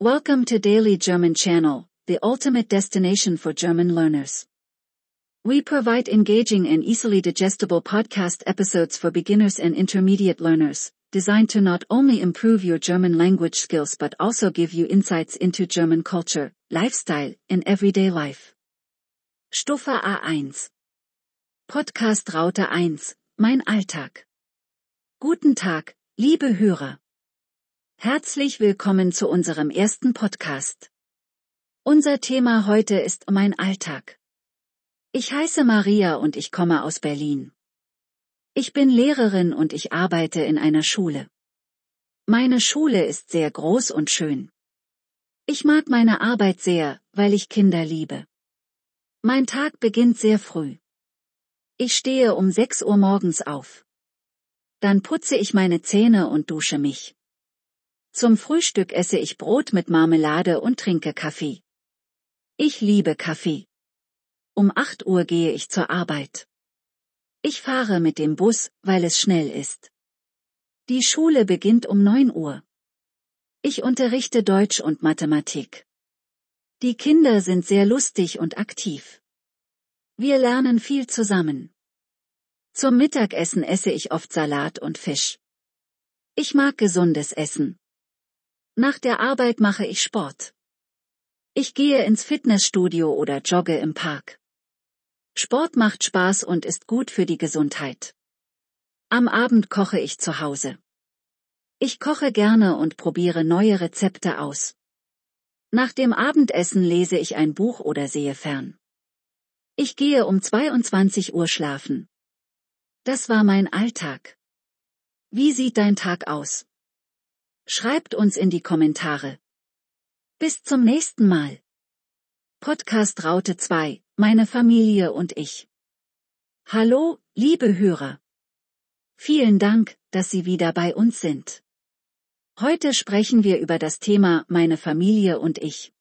Welcome to Daily German Channel, the ultimate destination for German learners. We provide engaging and easily digestible podcast episodes for beginners and intermediate learners, designed to not only improve your German language skills but also give you insights into German culture, lifestyle, and everyday life. Stufe A1 Podcast Raute 1 Mein Alltag Guten Tag, liebe Hörer. Herzlich willkommen zu unserem ersten Podcast. Unser Thema heute ist mein Alltag. Ich heiße Maria und ich komme aus Berlin. Ich bin Lehrerin und ich arbeite in einer Schule. Meine Schule ist sehr groß und schön. Ich mag meine Arbeit sehr, weil ich Kinder liebe. Mein Tag beginnt sehr früh. Ich stehe um 6 Uhr morgens auf. Dann putze ich meine Zähne und dusche mich. Zum Frühstück esse ich Brot mit Marmelade und trinke Kaffee. Ich liebe Kaffee. Um 8 Uhr gehe ich zur Arbeit. Ich fahre mit dem Bus, weil es schnell ist. Die Schule beginnt um 9 Uhr. Ich unterrichte Deutsch und Mathematik. Die Kinder sind sehr lustig und aktiv. Wir lernen viel zusammen. Zum Mittagessen esse ich oft Salat und Fisch. Ich mag gesundes Essen. Nach der Arbeit mache ich Sport. Ich gehe ins Fitnessstudio oder jogge im Park. Sport macht Spaß und ist gut für die Gesundheit. Am Abend koche ich zu Hause. Ich koche gerne und probiere neue Rezepte aus. Nach dem Abendessen lese ich ein Buch oder sehe fern. Ich gehe um 22 Uhr schlafen. Das war mein Alltag. Wie sieht dein Tag aus? Schreibt uns in die Kommentare. Bis zum nächsten Mal. Podcast Raute 2, meine Familie und ich. Hallo, liebe Hörer. Vielen Dank, dass Sie wieder bei uns sind. Heute sprechen wir über das Thema Meine Familie und ich.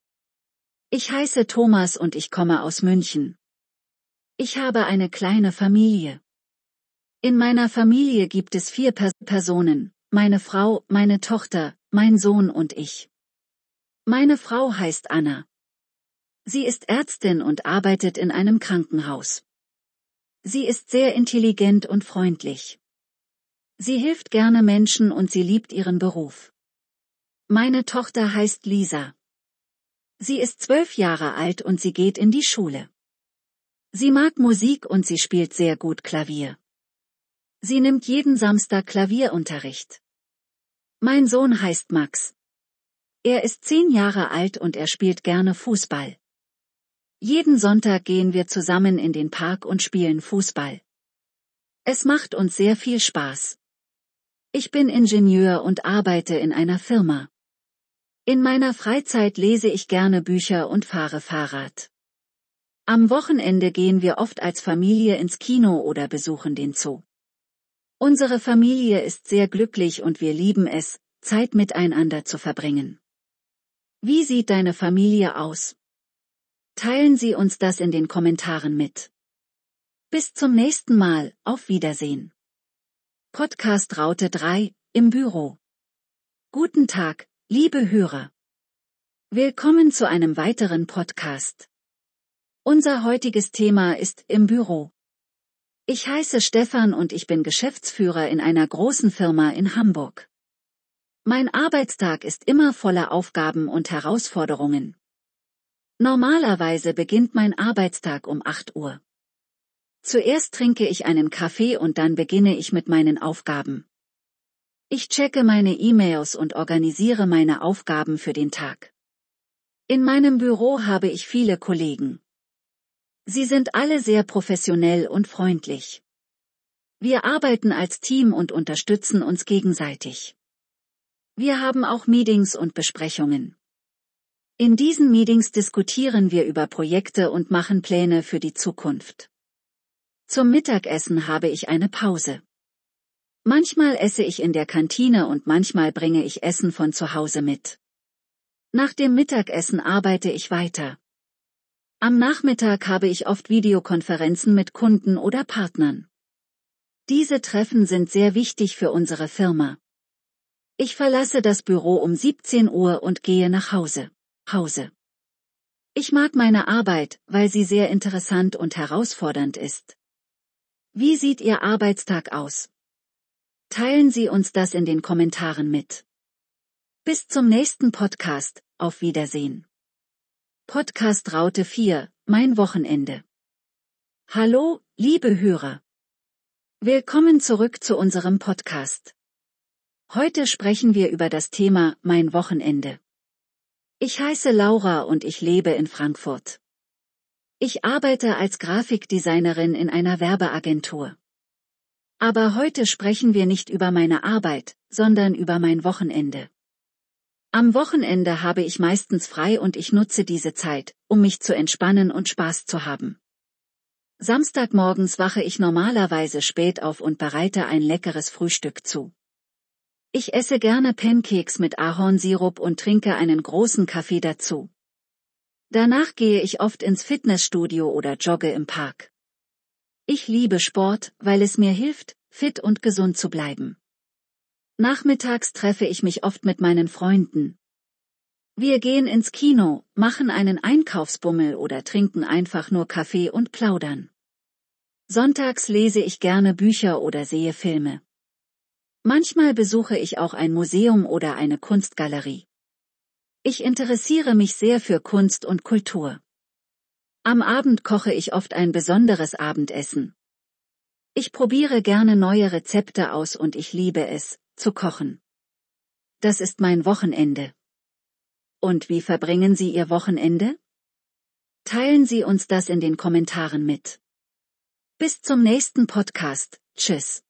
Ich heiße Thomas und ich komme aus München. Ich habe eine kleine Familie. In meiner Familie gibt es vier Personen, meine Frau, meine Tochter, mein Sohn und ich. Meine Frau heißt Anna. Sie ist Ärztin und arbeitet in einem Krankenhaus. Sie ist sehr intelligent und freundlich. Sie hilft gerne Menschen und sie liebt ihren Beruf. Meine Tochter heißt Lisa. Sie ist zwölf Jahre alt und sie geht in die Schule. Sie mag Musik und sie spielt sehr gut Klavier. Sie nimmt jeden Samstag Klavierunterricht. Mein Sohn heißt Max. Er ist zehn Jahre alt und er spielt gerne Fußball. Jeden Sonntag gehen wir zusammen in den Park und spielen Fußball. Es macht uns sehr viel Spaß. Ich bin Ingenieur und arbeite in einer Firma. In meiner Freizeit lese ich gerne Bücher und fahre Fahrrad. Am Wochenende gehen wir oft als Familie ins Kino oder besuchen den Zoo. Unsere Familie ist sehr glücklich und wir lieben es, Zeit miteinander zu verbringen. Wie sieht deine Familie aus? Teilen Sie uns das in den Kommentaren mit. Bis zum nächsten Mal, auf Wiedersehen. Podcast Raute 3, im Büro. Guten Tag, liebe Hörer. Willkommen zu einem weiteren Podcast. Unser heutiges Thema ist im Büro. Ich heiße Stefan und ich bin Geschäftsführer in einer großen Firma in Hamburg. Mein Arbeitstag ist immer voller Aufgaben und Herausforderungen. Normalerweise beginnt mein Arbeitstag um 8 Uhr. Zuerst trinke ich einen Kaffee und dann beginne ich mit meinen Aufgaben. Ich checke meine E-Mails und organisiere meine Aufgaben für den Tag. In meinem Büro habe ich viele Kollegen. Sie sind alle sehr professionell und freundlich. Wir arbeiten als Team und unterstützen uns gegenseitig. Wir haben auch Meetings und Besprechungen. In diesen Meetings diskutieren wir über Projekte und machen Pläne für die Zukunft. Zum Mittagessen habe ich eine Pause. Manchmal esse ich in der Kantine und manchmal bringe ich Essen von zu Hause mit. Nach dem Mittagessen arbeite ich weiter. Am Nachmittag habe ich oft Videokonferenzen mit Kunden oder Partnern. Diese Treffen sind sehr wichtig für unsere Firma. Ich verlasse das Büro um 17 Uhr und gehe nach Hause. Hause. Ich mag meine Arbeit, weil sie sehr interessant und herausfordernd ist. Wie sieht Ihr Arbeitstag aus? Teilen Sie uns das in den Kommentaren mit. Bis zum nächsten Podcast, auf Wiedersehen. Podcast Raute 4, mein Wochenende. Hallo, liebe Hörer. Willkommen zurück zu unserem Podcast. Heute sprechen wir über das Thema mein Wochenende. Ich heiße Laura und ich lebe in Frankfurt. Ich arbeite als Grafikdesignerin in einer Werbeagentur. Aber heute sprechen wir nicht über meine Arbeit, sondern über mein Wochenende. Am Wochenende habe ich meistens frei und ich nutze diese Zeit, um mich zu entspannen und Spaß zu haben. Samstagmorgens wache ich normalerweise spät auf und bereite ein leckeres Frühstück zu. Ich esse gerne Pancakes mit Ahornsirup und trinke einen großen Kaffee dazu. Danach gehe ich oft ins Fitnessstudio oder jogge im Park. Ich liebe Sport, weil es mir hilft, fit und gesund zu bleiben. Nachmittags treffe ich mich oft mit meinen Freunden. Wir gehen ins Kino, machen einen Einkaufsbummel oder trinken einfach nur Kaffee und plaudern. Sonntags lese ich gerne Bücher oder sehe Filme. Manchmal besuche ich auch ein Museum oder eine Kunstgalerie. Ich interessiere mich sehr für Kunst und Kultur. Am Abend koche ich oft ein besonderes Abendessen. Ich probiere gerne neue Rezepte aus und ich liebe es, zu kochen. Das ist mein Wochenende. Und wie verbringen Sie Ihr Wochenende? Teilen Sie uns das in den Kommentaren mit. Bis zum nächsten Podcast. Tschüss.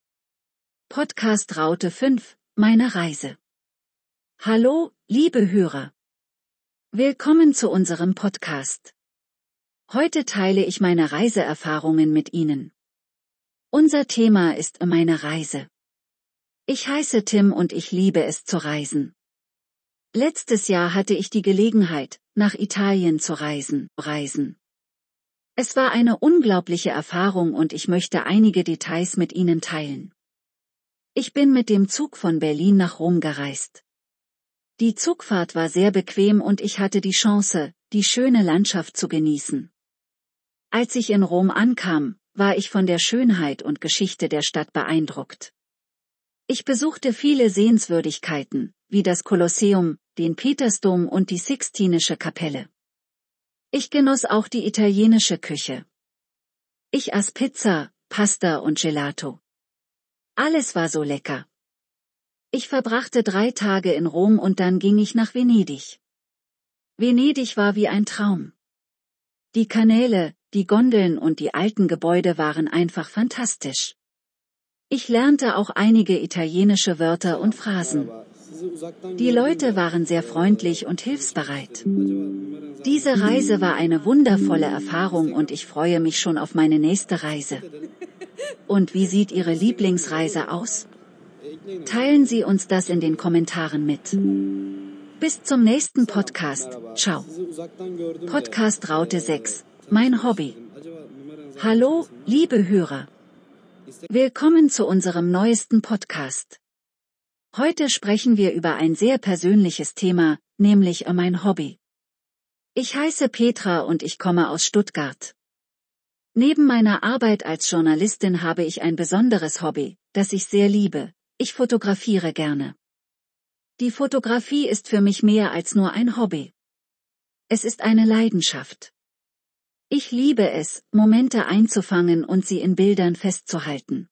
Podcast Raute 5, meine Reise. Hallo, liebe Hörer. Willkommen zu unserem Podcast. Heute teile ich meine Reiseerfahrungen mit Ihnen. Unser Thema ist meine Reise. Ich heiße Tim und ich liebe es zu reisen. Letztes Jahr hatte ich die Gelegenheit, nach Italien zu reisen, reisen. Es war eine unglaubliche Erfahrung und ich möchte einige Details mit Ihnen teilen. Ich bin mit dem Zug von Berlin nach Rom gereist. Die Zugfahrt war sehr bequem und ich hatte die Chance, die schöne Landschaft zu genießen. Als ich in Rom ankam, war ich von der Schönheit und Geschichte der Stadt beeindruckt. Ich besuchte viele Sehenswürdigkeiten, wie das Kolosseum, den Petersdom und die Sixtinische Kapelle. Ich genoss auch die italienische Küche. Ich aß Pizza, Pasta und Gelato. Alles war so lecker. Ich verbrachte drei Tage in Rom und dann ging ich nach Venedig. Venedig war wie ein Traum. Die Kanäle, die Gondeln und die alten Gebäude waren einfach fantastisch. Ich lernte auch einige italienische Wörter und Phrasen. Die Leute waren sehr freundlich und hilfsbereit. Diese Reise war eine wundervolle Erfahrung und ich freue mich schon auf meine nächste Reise. Und wie sieht Ihre Lieblingsreise aus? Teilen Sie uns das in den Kommentaren mit. Bis zum nächsten Podcast. Ciao. Podcast Raute 6. Mein Hobby. Hallo, liebe Hörer. Willkommen zu unserem neuesten Podcast. Heute sprechen wir über ein sehr persönliches Thema, nämlich um ein Hobby. Ich heiße Petra und ich komme aus Stuttgart. Neben meiner Arbeit als Journalistin habe ich ein besonderes Hobby, das ich sehr liebe. Ich fotografiere gerne. Die Fotografie ist für mich mehr als nur ein Hobby. Es ist eine Leidenschaft. Ich liebe es, Momente einzufangen und sie in Bildern festzuhalten.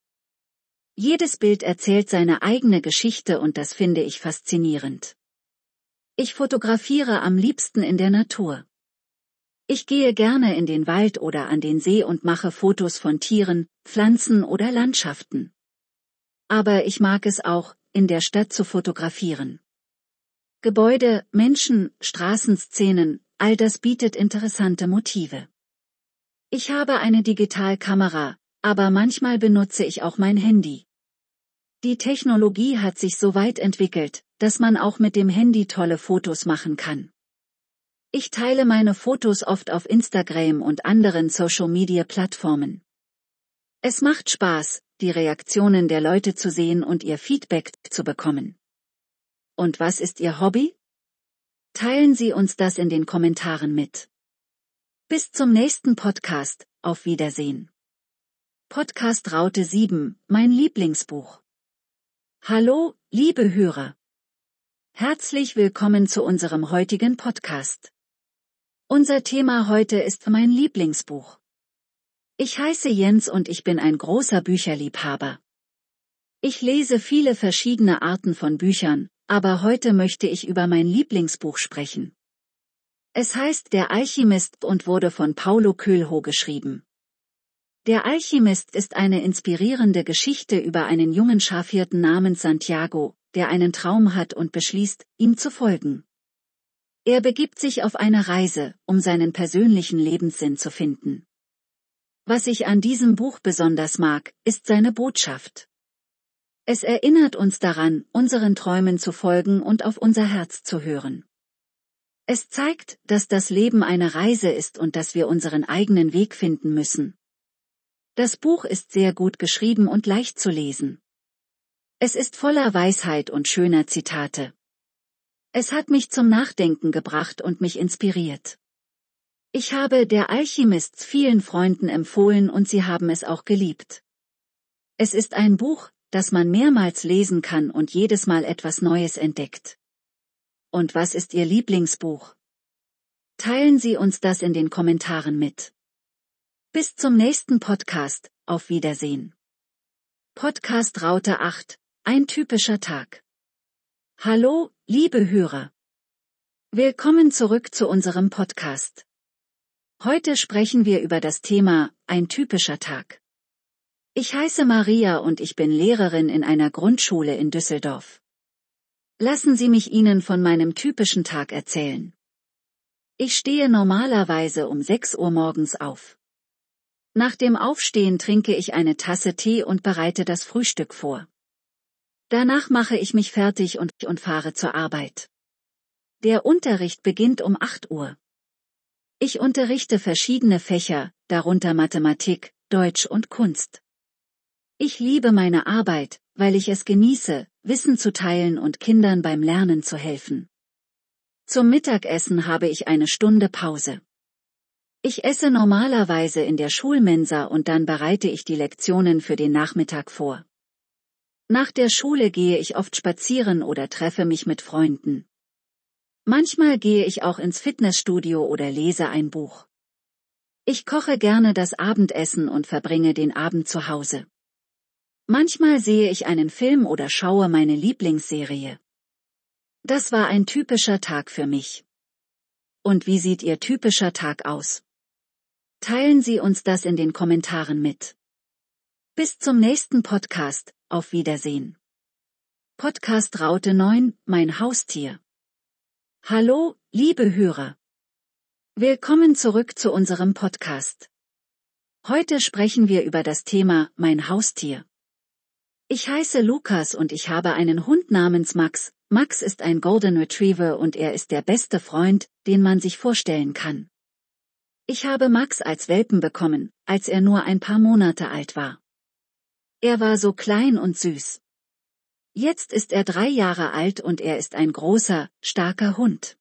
Jedes Bild erzählt seine eigene Geschichte und das finde ich faszinierend. Ich fotografiere am liebsten in der Natur. Ich gehe gerne in den Wald oder an den See und mache Fotos von Tieren, Pflanzen oder Landschaften. Aber ich mag es auch, in der Stadt zu fotografieren. Gebäude, Menschen, Straßenszenen, all das bietet interessante Motive. Ich habe eine Digitalkamera, aber manchmal benutze ich auch mein Handy. Die Technologie hat sich so weit entwickelt, dass man auch mit dem Handy tolle Fotos machen kann. Ich teile meine Fotos oft auf Instagram und anderen Social-Media-Plattformen. Es macht Spaß, die Reaktionen der Leute zu sehen und ihr Feedback zu bekommen. Und was ist Ihr Hobby? Teilen Sie uns das in den Kommentaren mit. Bis zum nächsten Podcast, auf Wiedersehen. Podcast Raute 7, mein Lieblingsbuch. Hallo, liebe Hörer. Herzlich willkommen zu unserem heutigen Podcast. Unser Thema heute ist mein Lieblingsbuch. Ich heiße Jens und ich bin ein großer Bücherliebhaber. Ich lese viele verschiedene Arten von Büchern, aber heute möchte ich über mein Lieblingsbuch sprechen. Es heißt Der Alchemist und wurde von Paulo Coelho geschrieben. Der Alchemist ist eine inspirierende Geschichte über einen jungen Schafhirten namens Santiago, der einen Traum hat und beschließt, ihm zu folgen. Er begibt sich auf eine Reise, um seinen persönlichen Lebenssinn zu finden. Was ich an diesem Buch besonders mag, ist seine Botschaft. Es erinnert uns daran, unseren Träumen zu folgen und auf unser Herz zu hören. Es zeigt, dass das Leben eine Reise ist und dass wir unseren eigenen Weg finden müssen. Das Buch ist sehr gut geschrieben und leicht zu lesen. Es ist voller Weisheit und schöner Zitate. Es hat mich zum Nachdenken gebracht und mich inspiriert. Ich habe der Alchemist vielen Freunden empfohlen und sie haben es auch geliebt. Es ist ein Buch, das man mehrmals lesen kann und jedes Mal etwas Neues entdeckt und was ist Ihr Lieblingsbuch? Teilen Sie uns das in den Kommentaren mit. Bis zum nächsten Podcast, auf Wiedersehen. Podcast Raute 8, ein typischer Tag. Hallo, liebe Hörer. Willkommen zurück zu unserem Podcast. Heute sprechen wir über das Thema Ein typischer Tag. Ich heiße Maria und ich bin Lehrerin in einer Grundschule in Düsseldorf. Lassen Sie mich Ihnen von meinem typischen Tag erzählen. Ich stehe normalerweise um 6 Uhr morgens auf. Nach dem Aufstehen trinke ich eine Tasse Tee und bereite das Frühstück vor. Danach mache ich mich fertig und, und fahre zur Arbeit. Der Unterricht beginnt um 8 Uhr. Ich unterrichte verschiedene Fächer, darunter Mathematik, Deutsch und Kunst. Ich liebe meine Arbeit, weil ich es genieße, Wissen zu teilen und Kindern beim Lernen zu helfen. Zum Mittagessen habe ich eine Stunde Pause. Ich esse normalerweise in der Schulmensa und dann bereite ich die Lektionen für den Nachmittag vor. Nach der Schule gehe ich oft spazieren oder treffe mich mit Freunden. Manchmal gehe ich auch ins Fitnessstudio oder lese ein Buch. Ich koche gerne das Abendessen und verbringe den Abend zu Hause. Manchmal sehe ich einen Film oder schaue meine Lieblingsserie. Das war ein typischer Tag für mich. Und wie sieht Ihr typischer Tag aus? Teilen Sie uns das in den Kommentaren mit. Bis zum nächsten Podcast, auf Wiedersehen. Podcast Raute 9, mein Haustier. Hallo, liebe Hörer. Willkommen zurück zu unserem Podcast. Heute sprechen wir über das Thema Mein Haustier. Ich heiße Lukas und ich habe einen Hund namens Max. Max ist ein Golden Retriever und er ist der beste Freund, den man sich vorstellen kann. Ich habe Max als Welpen bekommen, als er nur ein paar Monate alt war. Er war so klein und süß. Jetzt ist er drei Jahre alt und er ist ein großer, starker Hund.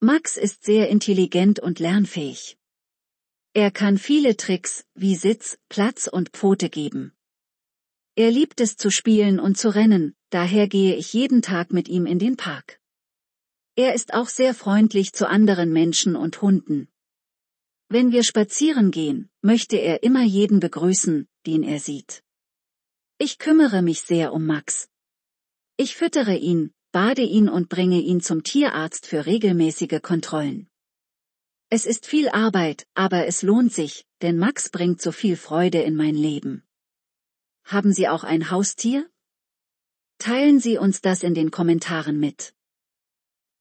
Max ist sehr intelligent und lernfähig. Er kann viele Tricks, wie Sitz, Platz und Pfote geben. Er liebt es zu spielen und zu rennen, daher gehe ich jeden Tag mit ihm in den Park. Er ist auch sehr freundlich zu anderen Menschen und Hunden. Wenn wir spazieren gehen, möchte er immer jeden begrüßen, den er sieht. Ich kümmere mich sehr um Max. Ich füttere ihn, bade ihn und bringe ihn zum Tierarzt für regelmäßige Kontrollen. Es ist viel Arbeit, aber es lohnt sich, denn Max bringt so viel Freude in mein Leben. Haben Sie auch ein Haustier? Teilen Sie uns das in den Kommentaren mit.